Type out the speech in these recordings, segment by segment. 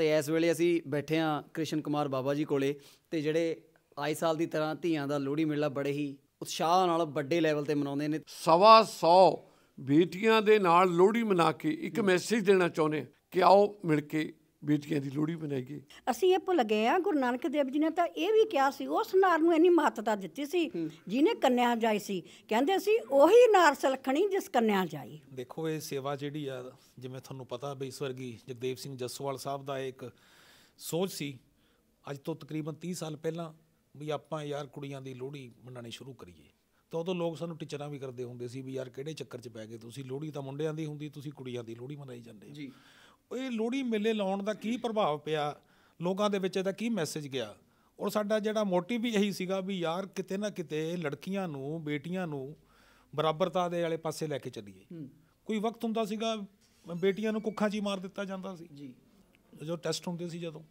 ਤੇ ਇਸ ਵੇਲੇ ਅਸੀਂ ਬੈਠੇ ਆ ਕ੍ਰਿਸ਼ਨ ਕੁਮਾਰ ਬਾਬਾ ਜੀ ਕੋਲੇ ਤੇ ਜਿਹੜੇ ਆਈ ਸਾਲ ਦੀ ਤਰ੍ਹਾਂ ਧੀਆਂ ਦਾ ਲੋਹੜੀ ਮੇਲਾ ਬੜੇ ਹੀ ਉਤਸ਼ਾਹ ਨਾਲ ਵੱਡੇ ਲੈਵਲ ਤੇ ਮਨਾਉਂਦੇ ਨੇ ਸਵਾ 100 ਬੇਟੀਆਂ ਦੇ ਨਾਲ ਲੋਹੜੀ ਮਨਾ ਕੇ ਇੱਕ ਮੈਸੇਜ ਦੇਣਾ ਚਾਹੁੰਦੇ ਕਿ ਆਓ ਮਿਲ ਕੇ ਬੇਟੀਆਂ ਦੀ ਲੋਹੜੀ ਬਣਾਈ ਗਈ ਅਸੀਂ ਇਹ ਭੁੱਲ ਗਏ ਆ ਗੁਰੂ ਨਾਨਕ ਦੇਵ ਜੀ ਨੇ ਤਾਂ ਇਹ ਵੀ ਕਿਹਾ ਸੀ ਉਸ ਨਾਰ ਨੂੰ ਇੰਨੀ ਮਹੱਤਤਾ ਦਿੱਤੀ ਸੀ ਜਿਹਨੇ ਕੰਨਿਆ ਜਾਈ ਸੀ ਕਹਿੰਦੇ ਸੀ ਉਹੀ ਨਾਰ ਸਲਖਣੀ ਜਿਸ ਕੰਨਿਆ ਜਾਈ ਦੇਖੋ ਇਹ ਸੇਵਾ ਜਿਹੜੀ ਆ ਜਿਵੇਂ ਤੁਹਾਨੂੰ ਪਤਾ ਬਈ ਸਵਰਗੀ ਜਗਦੇਵ ਸਿੰਘ ਜੱਸੋਵਾਲ ਸਾਹਿਬ ਦਾ ਇੱਕ ਸੋਚ ਸੀ ਅੱਜ ਤੋਂ ਤਕਰੀਬਨ 30 ਸਾਲ ਪਹਿਲਾਂ ਵੀ ਆਪਾਂ ਯਾਰ ਕੁੜੀਆਂ ਦੀ ਲੋਹੜੀ ਮਨਾਣੀ ਸ਼ੁਰੂ ਕਰੀਏ ਤਾਂ ਉਦੋਂ ਲੋਕ ਸਾਨੂੰ ਟੀਚਰਾਂ ਵੀ ਕਰਦੇ ਹੁੰਦੇ ਸੀ ਵੀ ਯਾਰ ਕਿਹੜੇ ਚੱਕਰ 'ਚ ਪੈ ਗਏ ਤੁਸੀਂ ਲੋਹੜੀ ਤਾਂ ਮੁੰਡਿਆਂ ਦੀ ਹੁੰਦੀ ਤੁਸੀਂ ਕੁੜੀਆਂ ਦੀ ਲੋਹੜੀ ਮਨਾਈ ਜਾਂਦੇ ਜੀ ਇਹ ਲੋੜੀ ਮੇਲੇ ਲਾਉਣ ਦਾ ਕੀ ਪ੍ਰਭਾਵ ਪਿਆ ਲੋਕਾਂ ਦੇ ਵਿੱਚ ਇਹਦਾ ਕੀ ਮੈਸੇਜ ਗਿਆ ਔਰ ਸਾਡਾ ਜਿਹੜਾ ਮੋਟਿਵ ਵੀ ਇਹੀ ਸੀਗਾ ਵੀ ਯਾਰ ਕਿਤੇ ਨਾ ਕਿਤੇ ਲੜਕੀਆਂ ਨੂੰ ਬੇਟੀਆਂ ਨੂੰ ਬਰਾਬਰਤਾ ਦੇ ਵਾਲੇ ਪਾਸੇ ਲੈ ਕੇ ਚੱਲੀਏ ਕੋਈ ਵਕਤ ਹੁੰਦਾ ਸੀਗਾ ਬੇਟੀਆਂ ਨੂੰ ਕੁੱਖਾਂ 'ਚ ਹੀ ਮਾਰ ਦਿੱਤਾ ਜਾਂਦਾ ਸੀ ਜੀ ਜੋ ਟੈਸਟ ਹੁੰਦੇ ਸੀ ਜਦੋਂ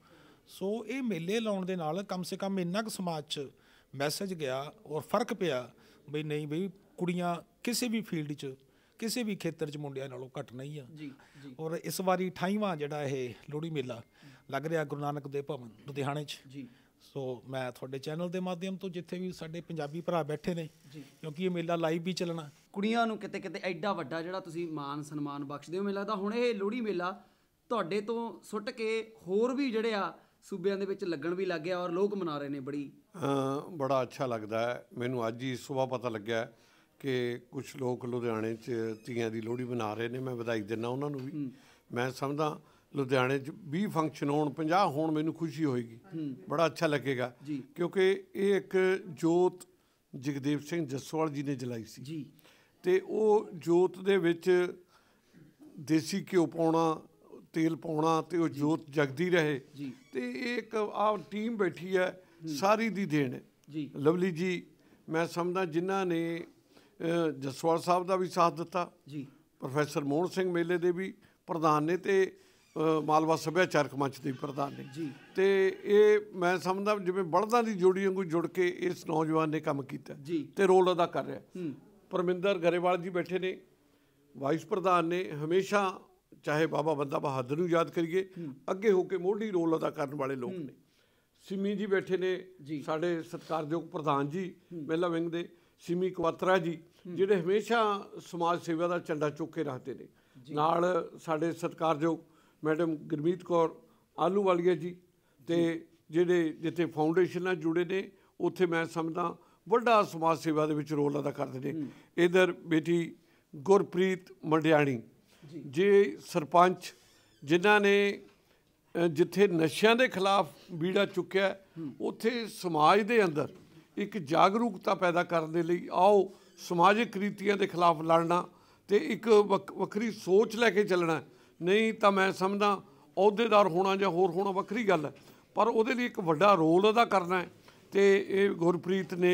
ਸੋ ਇਹ ਮੇਲੇ ਲਾਉਣ ਦੇ ਨਾਲ ਕਮ ਸੇ ਕਮ ਇੰਨਾ ਕੁ ਸਮਾਜ 'ਚ ਮੈਸੇਜ ਗਿਆ ਔਰ ਫਰਕ ਪਿਆ ਵੀ ਨਹੀਂ ਬਈ ਕੁੜੀਆਂ ਕਿਸੇ ਵੀ ਫੀਲਡ 'ਚ ਕਿਸੇ ਵੀ ਖੇਤਰ 'ਚ ਮੁੰਡਿਆਂ ਨਾਲੋਂ ਘੱਟ ਨਹੀਂ ਆ ਜੀ ਜੀ ਔਰ ਇਸ ਵਾਰੀ 28ਵਾਂ ਜਿਹੜਾ ਇਹ ਲੋਹੜੀ ਮੇਲਾ ਲੱਗ ਰਿਹਾ ਗੁਰੂ ਨਾਨਕ ਦੇਵ ਭਵਨ ਲੁਧਿਆਣੇ 'ਚ ਜੀ ਸੋ ਮੈਂ ਤੁਹਾਡੇ ਚੈਨਲ ਦੇ ਮਾਧਿਅਮ ਤੋਂ ਜਿੱਥੇ ਵੀ ਸਾਡੇ ਪੰਜਾਬੀ ਭਰਾ ਬੈਠੇ ਨੇ ਕਿਉਂਕਿ ਇਹ ਮੇਲਾ ਲਾਈਵ ਵੀ ਚੱਲਣਾ ਕੁੜੀਆਂ ਨੂੰ ਕਿਤੇ ਕਿਤੇ ਐਡਾ ਵੱਡਾ ਜਿਹੜਾ ਤੁਸੀਂ ਮਾਨ ਸਨਮਾਨ ਬਖਸ਼ਦੇ ਹੋ ਮੈਨੂੰ ਲੱਗਦਾ ਹੁਣ ਇਹ ਲੋਹੜੀ ਮੇਲਾ ਤੁਹਾਡੇ ਤੋਂ ਸੁੱਟ ਕੇ ਹੋਰ ਵੀ ਜਿਹੜੇ ਆ ਸੂਬਿਆਂ ਦੇ ਵਿੱਚ ਲੱਗਣ ਵੀ ਲੱਗ ਗਿਆ ਔਰ ਲੋਕ ਮਨਾ ਰਹੇ ਨੇ ਬੜੀ ਬੜਾ ਅੱਛਾ ਲੱਗਦਾ ਹੈ ਮੈਨੂੰ ਅੱਜ ਹੀ ਸਵੇਰ ਪਤਾ ਲੱਗਿਆ ਕਿ ਕੁਝ ਲੋਕ ਲੁਧਿਆਣੇ 'ਚ ਤੀਆਂ ਦੀ ਲੋਹੜੀ ਬਣਾ ਰਹੇ ਨੇ ਮੈਂ ਵਧਾਈ ਦਿੰਦਾ ਉਹਨਾਂ ਨੂੰ ਵੀ ਮੈਂ ਸਮਝਦਾ ਲੁਧਿਆਣੇ 'ਚ 20 ਫੰਕਸ਼ਨ ਹੋਣ 50 ਹੋਣ ਮੈਨੂੰ ਖੁਸ਼ੀ ਹੋਏਗੀ ਬੜਾ ਅੱਛਾ ਲੱਗੇਗਾ ਕਿਉਂਕਿ ਇਹ ਇੱਕ ਜੋਤ ਜਗਦੇਵ ਸਿੰਘ ਜਸਵਾਲ ਜੀ ਨੇ ਜਲਾਈ ਸੀ ਜੀ ਤੇ ਉਹ ਜੋਤ ਦੇ ਵਿੱਚ ਦੇਸੀ ਘਿਓ ਪਾਉਣਾ ਤੇਲ ਪਾਉਣਾ ਤੇ ਉਹ ਜੋਤ ਜਗਦੀ ਰਹੇ ਤੇ ਇਹ ਇੱਕ ਆ ਟੀਮ ਬੈਠੀ ਹੈ ਸਾਰੀ ਦੀ ਦੇਣ ਜੀ ਲਵਲੀ ਜੀ ਮੈਂ ਸਮਝਦਾ ਜਿਨ੍ਹਾਂ ਨੇ ਜਸਵਾਲ ਸਾਹਿਬ ਦਾ ਵੀ ਸਾਥ ਦਿੱਤਾ ਜੀ ਪ੍ਰੋਫੈਸਰ ਮੋਹਨ ਸਿੰਘ ਮੇਲੇ ਦੇ ਵੀ ਪ੍ਰਧਾਨ ਨੇ ਤੇ ਮਾਲਵਾ ਸੱਭਿਆਚਾਰਕ ਮੰਚ ਦੇ ਪ੍ਰਧਾਨ ਨੇ ਜੀ ਤੇ ਇਹ ਮੈਂ ਸਮਝਦਾ ਜਿਵੇਂ ਬੜਦਾਂ ਦੀ ਜੋੜੀ ਵਾਂਗੂ ਜੁੜ ਕੇ ਇਸ ਨੌਜਵਾਨ ਨੇ ਕੰਮ ਕੀਤਾ ਤੇ ਰੋਲ ਅਦਾ ਕਰ ਰਿਹਾ ਪਰਮਿੰਦਰ ਗਰੇਵਾਲ ਜੀ ਬੈਠੇ ਨੇ ਵਾਈਸ ਪ੍ਰਧਾਨ ਨੇ ਹਮੇਸ਼ਾ ਚਾਹੇ ਬਾਬਾ ਬੰਦਾ ਬਹਾਦਰ ਨੂੰ ਯਾਦ ਕਰੀਏ ਅੱਗੇ ਹੋ ਕੇ ਮੋਢੀ ਰੋਲ ਅਦਾ ਕਰਨ ਵਾਲੇ ਲੋਕ ਨੇ ਸਿਮੀ ਜੀ ਬੈਠੇ ਨੇ ਸਾਡੇ ਸਤਕਾਰਯੋਗ ਪ੍ਰਧਾਨ ਜੀ ਮਹਿਲਾ ਵਿੰਗ ਦੇ ਸਿਮੀ ਕਵਾਤਰਾ ਜੀ ਜਿਹੜੇ ਹਮੇਸ਼ਾ ਸਮਾਜ ਸੇਵਾ ਦਾ ਝੰਡਾ ਚੁੱਕ ਕੇ ਰੱਖਦੇ ਨੇ ਨਾਲ ਸਾਡੇ ਸਤਕਾਰਯੋਗ ਮੈਡਮ ਗਰਮੀਤ ਕੌਰ ਆਲੂ ਵਾਲੀਆ ਜੀ ਤੇ ਜਿਹੜੇ ਜਿੱਥੇ ਫਾਊਂਡੇਸ਼ਨ ਨਾਲ ਜੁੜੇ ਨੇ ਉੱਥੇ ਮੈਂ ਸਮਝਦਾ ਵੱਡਾ ਸਮਾਜ ਸੇਵਾ ਦੇ ਵਿੱਚ ਰੋਲ ਅਦਾ ਕਰਦੇ ਨੇ ਇਧਰ ਬੇਟੀ ਗੁਰਪ੍ਰੀਤ ਮੰਡਿਆਣੀ ਜੇ ਸਰਪੰਚ ਜਿਨ੍ਹਾਂ ਨੇ ਜਿੱਥੇ ਨਸ਼ਿਆਂ ਦੇ ਖਿਲਾਫ ਬੀੜਾ ਚੁੱਕਿਆ ਉੱਥੇ ਸਮਾਜ ਦੇ ਅੰਦਰ ਇੱਕ ਜਾਗਰੂਕਤਾ ਪੈਦਾ ਕਰਨ ਦੇ ਲਈ ਆਓ ਸਮਾਜਿਕ ਰੀਤੀਆਂ ਦੇ ਖਿਲਾਫ ਲੜਨਾ ਤੇ ਇੱਕ ਵੱਖਰੀ ਸੋਚ ਲੈ ਕੇ ਚੱਲਣਾ ਨਹੀਂ ਤਾਂ ਮੈਂ ਸਮਝਦਾ ਅਹੁਦੇਦਾਰ ਹੋਣਾ ਜਾਂ ਹੋਰ ਹੋਣਾ ਵੱਖਰੀ ਗੱਲ ਹੈ ਪਰ ਉਹਦੇ ਲਈ ਇੱਕ ਵੱਡਾ ਰੋਲ ਅਦਾ ਕਰਨਾ ਹੈ ਤੇ ਇਹ ਗੁਰਪ੍ਰੀਤ ਨੇ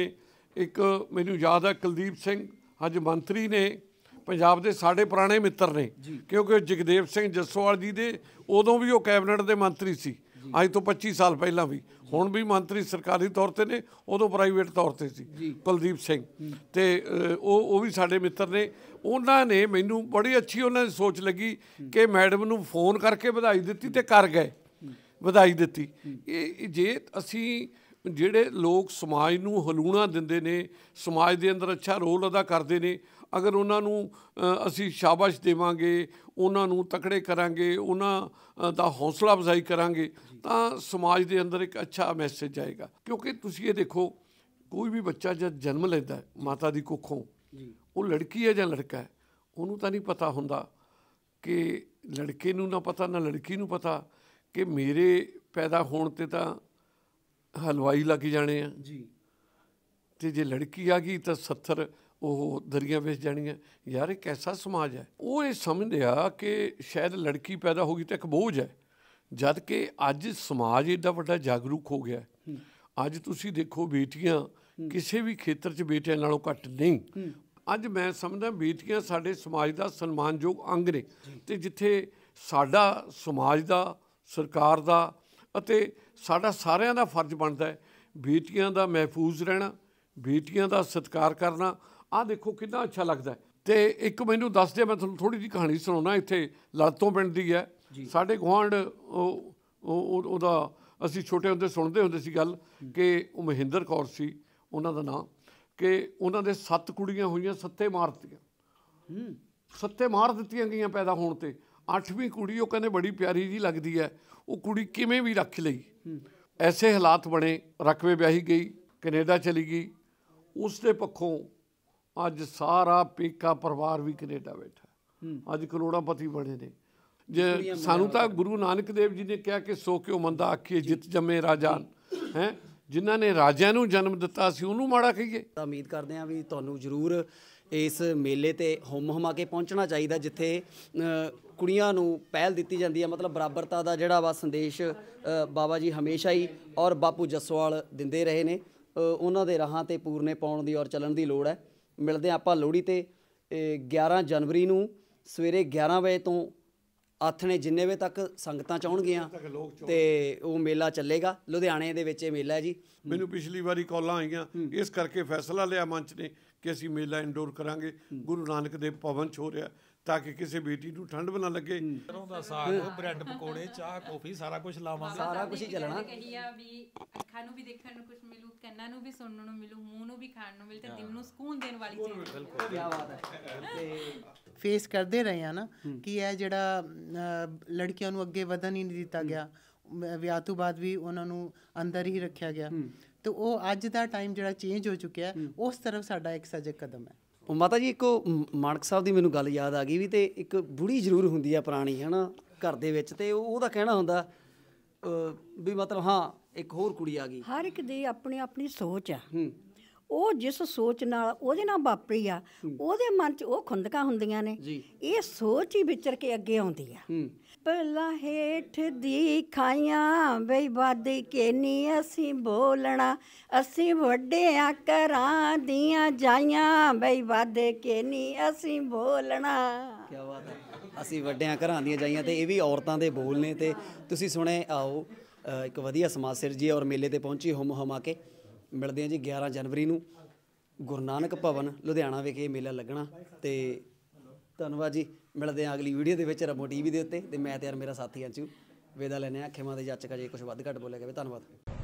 ਇੱਕ ਮੈਨੂੰ ਯਾਦ ਹੈ ਕੁਲਦੀਪ ਸਿੰਘ ਅੱਜ ਮੰਤਰੀ ਨੇ ਪੰਜਾਬ ਦੇ ਸਾਡੇ ਪੁਰਾਣੇ ਮਿੱਤਰ ਨੇ ਕਿਉਂਕਿ ਜਗਦੇਵ ਸਿੰਘ ਜੱਸੋਵਾਲ ਜੀ ਦੇ ਉਦੋਂ ਵੀ ਉਹ ਕੈਬਨਿਟ ਦੇ ਮੰਤਰੀ ਸੀ ਅੱਜ ਤੋਂ 25 ਸਾਲ ਪਹਿਲਾਂ ਵੀ ਹੁਣ ਵੀ ਮੰਤਰੀ ਸਰਕਾਰੀ ਤੌਰ ਤੇ ਨੇ ਉਦੋਂ ਪ੍ਰਾਈਵੇਟ ਤੌਰ ਤੇ ਸੀ ਕੁਲਦੀਪ ਸਿੰਘ ਤੇ ਉਹ ਉਹ ਵੀ ਸਾਡੇ ਮਿੱਤਰ ਨੇ ਉਹਨਾਂ ਨੇ ਮੈਨੂੰ ਬੜੀ ਅੱਛੀ ਉਹਨਾਂ ਦੀ ਸੋਚ ਲੱਗੀ ਕਿ ਮੈਡਮ ਨੂੰ ਫੋਨ ਕਰਕੇ ਵਧਾਈ ਦਿੱਤੀ ਤੇ ਕਰ ਗਏ ਵਧਾਈ ਦਿੱਤੀ ਇਹ ਜੇ ਅਸੀਂ ਜਿਹੜੇ ਲੋਕ ਸਮਾਜ ਨੂੰ ਹਲੂਣਾ ਦਿੰਦੇ ਨੇ ਸਮਾਜ ਦੇ ਅੰਦਰ ਅੱਛਾ ਰੋਲ ਅਦਾ ਕਰਦੇ ਨੇ ਅਗਰ ਉਹਨਾਂ ਨੂੰ ਅਸੀਂ ਸ਼ਾਬਾਸ਼ ਦੇਵਾਂਗੇ ਉਹਨਾਂ ਨੂੰ ਤਕੜੇ ਕਰਾਂਗੇ ਉਹਨਾਂ ਦਾ ਹੌਸਲਾ ਅਫਜ਼ਾਈ ਕਰਾਂਗੇ ਤਾਂ ਸਮਾਜ ਦੇ ਅੰਦਰ ਇੱਕ ਅੱਛਾ ਮੈਸੇਜ ਜਾਏਗਾ ਕਿਉਂਕਿ ਤੁਸੀਂ ਇਹ ਦੇਖੋ ਕੋਈ ਵੀ ਬੱਚਾ ਜਦ ਜਨਮ ਲੈਂਦਾ ਹੈ ਮਾਤਾ ਦੀ ਕੁੱਖੋਂ ਉਹ ਲੜਕੀ ਹੈ ਜਾਂ ਲੜਕਾ ਹੈ ਉਹਨੂੰ ਤਾਂ ਨਹੀਂ ਪਤਾ ਹੁੰਦਾ ਕਿ ਲੜਕੇ ਨੂੰ ਨਾ ਪਤਾ ਨਾ ਲੜਕੀ ਨੂੰ ਪਤਾ ਕਿ ਮੇਰੇ ਪੈਦਾ ਹੋਣ ਤੇ ਤਾਂ ਹਲਵਾਈ ਲੱਗ ਜਾਣੇ ਆ ਜੀ ਤੇ ਜੇ ਲੜਕੀ ਆ ਗਈ ਤਾਂ 70 ਉਹ ਦਰੀਆਂ ਵਿੱਚ ਜਾਣੀਆਂ ਯਾਰ ਇਹ ਕੈਸਾ ਸਮਾਜ ਹੈ ਉਹ ਇਹ ਸਮਝਿਆ ਕਿ ਸ਼ਾਇਦ ਲੜਕੀ ਪੈਦਾ ਹੋ ਗਈ ਤਾਂ ਇੱਕ ਬੋਝ ਹੈ ਜਦ ਕਿ ਅੱਜ ਸਮਾਜ ਇਹਦਾ ਵੱਡਾ ਜਾਗਰੂਕ ਹੋ ਗਿਆ ਅੱਜ ਤੁਸੀਂ ਦੇਖੋ ਬੇਟੀਆਂ ਕਿਸੇ ਵੀ ਖੇਤਰ 'ਚ ਬੇਟਿਆਂ ਨਾਲੋਂ ਘੱਟ ਨਹੀਂ ਅੱਜ ਮੈਂ ਸਮਝਦਾ ਬੇਟੀਆਂ ਸਾਡੇ ਸਮਾਜ ਦਾ ਸਨਮਾਨਯੋਗ ਅੰਗ ਨੇ ਤੇ ਜਿੱਥੇ ਸਾਡਾ ਸਮਾਜ ਦਾ ਸਰਕਾਰ ਦਾ ਅਤੇ ਸਾਡਾ ਸਾਰਿਆਂ ਦਾ ਫਰਜ਼ ਬਣਦਾ ਹੈ ਬੇਟੀਆਂ ਦਾ ਮਹਿਫੂਜ਼ ਰਹਿਣਾ ਬੇਟੀਆਂ ਦਾ ਸਤਿਕਾਰ ਕਰਨਾ ਆ ਦੇਖੋ ਕਿੰਨਾ ਅੱਛਾ ਲੱਗਦਾ ਤੇ ਇੱਕ ਮੈਨੂੰ ਦੱਸ ਦਿਓ ਮੈਂ ਤੁਹਾਨੂੰ ਥੋੜੀ ਜੀ ਕਹਾਣੀ ਸੁਣਾਉਣਾ ਇੱਥੇ ਲੜਤੋਂ ਪਿੰਡ ਦੀ ਹੈ ਸਾਡੇ ਗਵਾਂਡ ਉਹਦਾ ਅਸੀਂ ਛੋਟੇ ਹੁੰਦੇ ਸੁਣਦੇ ਹੁੰਦੇ ਸੀ ਗੱਲ ਕਿ ਉਹ ਮਹਿੰਦਰ ਕੌਰ ਸੀ ਉਹਨਾਂ ਦਾ ਨਾਮ ਕਿ ਉਹਨਾਂ ਦੇ ਸੱਤ ਕੁੜੀਆਂ ਹੋਈਆਂ ਸੱਤੇ ਮਾਰ ਦਿੱਤੀਆਂ ਸੱਤੇ ਮਾਰ ਦਿੱਤੀਆਂ ਗਈਆਂ ਪੈਦਾ ਹੋਣ ਤੇ ਅੱਠਵੀਂ ਕੁੜੀ ਉਹ ਕਹਿੰਦੇ ਬੜੀ ਪਿਆਰੀ ਜੀ ਲੱਗਦੀ ਹੈ ਉਹ ਕੁੜੀ ਕਿਵੇਂ ਵੀ ਰੱਖ ਲਈ ਐਸੇ ਹਾਲਾਤ ਬਣੇ ਰਕਵੇ ਵਿਆਹੀ ਗਈ ਕੈਨੇਡਾ ਚਲੀ ਗਈ ਉਸ ਦੇ ਪੱਖੋਂ ਅੱਜ ਸਾਰਾ ਪੇਕਾ ਪਰਿਵਾਰ ਵੀ ਕੈਨੇਡਾ ਬੈਠਾ ਅੱਜ ਕਰੋੜਾਪਤੀ ਬਣੇ ਨੇ ਜੇ ਸਾਨੂੰ ਤਾਂ ਗੁਰੂ ਨਾਨਕ ਦੇਵ ਜੀ ਨੇ ਕਿਹਾ ਕਿ ਸੋ ਕਿਉ ਮੰਦਾ ਆਖੀਏ ਜਿਤ ਜੰਮੇ ਰਾਜਾਨ ਹੈ ਜਿਨ੍ਹਾਂ ਨੇ ਰਾਜਿਆਂ ਨੂੰ ਜਨਮ ਦਿੱਤਾ ਸੀ ਉਹਨੂੰ ਮਾੜਾ ਕਹੀਏ ਉਮੀਦ ਕਰਦੇ ਆ ਵੀ ਤੁਹਾਨੂੰ ਜ਼ਰੂਰ ਇਸ ਮੇਲੇ ਤੇ ਹਮ ਹਮਾ ਕੇ ਪਹੁੰਚਣਾ ਚਾਹੀਦਾ ਜਿੱਥੇ ਕੁੜੀਆਂ ਨੂੰ ਪਹਿਲ ਦਿੱਤੀ ਜਾਂਦੀ ਹੈ ਮਤਲਬ ਬਰਾਬਰਤਾ ਦਾ ਜਿਹੜਾ ਵਾ ਸੰਦੇਸ਼ ਬਾਬਾ ਜੀ ਹਮੇਸ਼ਾ ਹੀ ਔਰ ਬਾਪੂ ਜਸਵਾਲ ਦਿੰਦੇ ਰਹੇ ਨੇ ਉਹਨਾਂ ਦੇ ਰਾਹਾਂ ਤੇ ਪੂਰਨੇ ਪਾਉਣ ਦੀ ਔਰ ਚੱਲਣ ਦੀ ਲੋੜ ਹੈ ਮਿਲਦੇ ਆਪਾਂ ਲੋਹੜੀ ਤੇ 11 ਜਨਵਰੀ ਨੂੰ ਸਵੇਰੇ 11 ਵਜੇ ਤੋਂ ਆਥਣੇ ਜਿੰਨੇ ਵੇ ਤੱਕ ਸੰਗਤਾਂ ਚਾਹਣਗੀਆਂ ਤੇ ਉਹ ਮੇਲਾ ਚੱਲੇਗਾ ਲੁਧਿਆਣੇ ਦੇ ਵਿੱਚ ਇਹ ਮੇਲਾ ਹੈ ਜੀ ਮੈਨੂੰ ਪਿਛਲੀ ਵਾਰੀ ਕਾਲਾਂ ਆਈਆਂ ਇਸ ਕਰਕੇ ਫੈਸਲਾ ਲਿਆ ਮੰਚ ਨੇ ਕਿ ਅਸੀਂ ਮੇਲਾ ਇੰਡੋਰ ਕਰਾਂਗੇ ਗੁਰੂ ਨਾਨਕ ਦੇਵ ਭਵਨ ਚ ਹੋ ਰਿਹਾ ਤਾਂ ਕਿ ਕਿਸੇ ਬੇਟੀ ਨੂੰ ਠੰਡ ਬਣਾ ਲੱਗੇ ਸਰੋਂ ਦਾ ਸਾਗ ਬ੍ਰੈਡ ਪਕੌੜੇ ਚਾਹ ਕਾਫੀ ਸਾਰਾ ਕੁਝ ਲਾਵਾਂਗੇ ਸਾਰਾ ਕੁਝ ਹੀ ਚੱਲਣਾ ਕਹੀਆ ਵੀ ਅੱਖਾਂ ਨੂੰ ਵੀ ਦੇਖਣ ਨੂੰ ਕੁਝ ਮਿਲੂ ਕੰਨਾਂ ਨੂੰ ਵੀ ਸੁਣਨ ਨੂੰ ਮਿਲੂ ਮੂੰਹ ਨੂੰ ਵੀ ਖਾਣ ਨੂੰ ਮਿਲ ਤੇ ਦਿਲ ਨੂੰ ਸਕੂਨ ਦੇਣ ਵਾਲੀ ਚੀਜ਼ ਬਿਲਕੁਲ ਕੀ ਬਾਤ ਹੈ ਫੇਸ ਕਰਦੇ ਰਹੇ ਆ ਨਾ ਕਿ ਇਹ ਜਿਹੜਾ ਲੜਕੀਆਂ ਨੂੰ ਅੱਗੇ ਵਧਣ ਹੀ ਨਹੀਂ ਦਿੱਤਾ ਗਿਆ ਵਿਆਹ ਤੋਂ ਬਾਅਦ ਵੀ ਉਹਨਾਂ ਨੂੰ ਅੰਦਰ ਹੀ ਰੱਖਿਆ ਗਿਆ ਤੇ ਉਹ ਅੱਜ ਦਾ ਟਾਈਮ ਜਿਹੜਾ ਚੇਂਜ ਹੋ ਚੁੱਕਿਆ ਉਸ ਤਰਫ ਸਾਡਾ ਇੱਕ ਸਜਗ ਕਦਮ ਹੈ ਉਹ ਮਾਤਾ ਜੀ ਇੱਕੋ ਮਾਨਕ ਸਾਹਿਬ ਦੀ ਮੈਨੂੰ ਗੱਲ ਯਾਦ ਆ ਗਈ ਵੀ ਤੇ ਇੱਕ ਬੁੜੀ ਜ਼ਰੂਰ ਹੁੰਦੀ ਆ ਪੁਰਾਣੀ ਹਨਾ ਘਰ ਦੇ ਵਿੱਚ ਤੇ ਉਹਦਾ ਕਹਿਣਾ ਹੁੰਦਾ ਵੀ ਮਤਲਬ ਹਾਂ ਇੱਕ ਹੋਰ ਕੁੜੀ ਆ ਗਈ ਹਰ ਇੱਕ ਦੀ ਆਪਣੀ ਆਪਣੀ ਸੋਚ ਆ ਉਹ ਜਿਸ ਸੋਚ ਨਾਲ ਉਹਦੇ ਨਾਲ ਵਾਪਰੀ ਆ ਉਹਦੇ ਮਨ 'ਚ ਉਹ ਖੁੰਦਕਾਂ ਹੁੰਦੀਆਂ ਨੇ ਇਹ ਸੋਚ ਹੀ ਵਿਚਰ ਕੇ ਅੱਗੇ ਆਉਂਦੀ ਆ ਪਹਿਲਾ ਹੇਠ ਦੀ ਖਾਈਆਂ ਬਈ ਵਾਦੀ ਕੇ ਨਹੀਂ ਅਸੀਂ ਬੋਲਣਾ ਅਸੀਂ ਆ ਕਰਾਂ ਦੀਆਂ ਜਾਈਆਂ ਬਈ ਵਾਦੇ ਕੇ ਨਹੀਂ ਅਸੀਂ ਬੋਲਣਾ ਕੀ ਬਾਤ ਹੈ ਅਸੀਂ ਵੱਡਿਆਂ ਘਰਾਂ ਦੀਆਂ ਜਾਈਆਂ ਤੇ ਇਹ ਵੀ ਔਰਤਾਂ ਦੇ ਬੋਲ ਨੇ ਤੇ ਤੁਸੀਂ ਸੁਣੇ ਆਓ ਇੱਕ ਵਧੀਆ ਸਮਾਜ ਸਿਰਜੀ ਔਰ ਮੇਲੇ ਤੇ ਪਹੁੰਚੀ ਹਮ ਹਮਾ ਕੇ ਮਿਲਦੇ ਹਾਂ ਜੀ 11 ਜਨਵਰੀ ਨੂੰ ਗੁਰੂ ਨਾਨਕ ਭਵਨ ਲੁਧਿਆਣਾ ਵਿਖੇ ਮੇਲਾ ਲੱਗਣਾ ਤੇ ਧੰਨਵਾਦ ਜੀ ਮਿਲਦੇ ਆ ਅਗਲੀ ਵੀਡੀਓ ਦੇ ਵਿੱਚ ਰਮੋ ਟੀਵੀ ਦੇ ਉੱਤੇ ਤੇ ਮੈਂ ਤੇ ਯਾਰ ਮੇਰਾ ਸਾਥੀ ਅੰਚੂ ਵੇਦਾ ਲੈਨੇ ਆ ਖੇਮਾ ਦੇ ਜੱਜ ਕਾ ਜੇ ਕੁਝ ਵੱਧ ਘੱਟ ਬੋਲਿਆ ਗਿਆ ਧੰਨਵਾਦ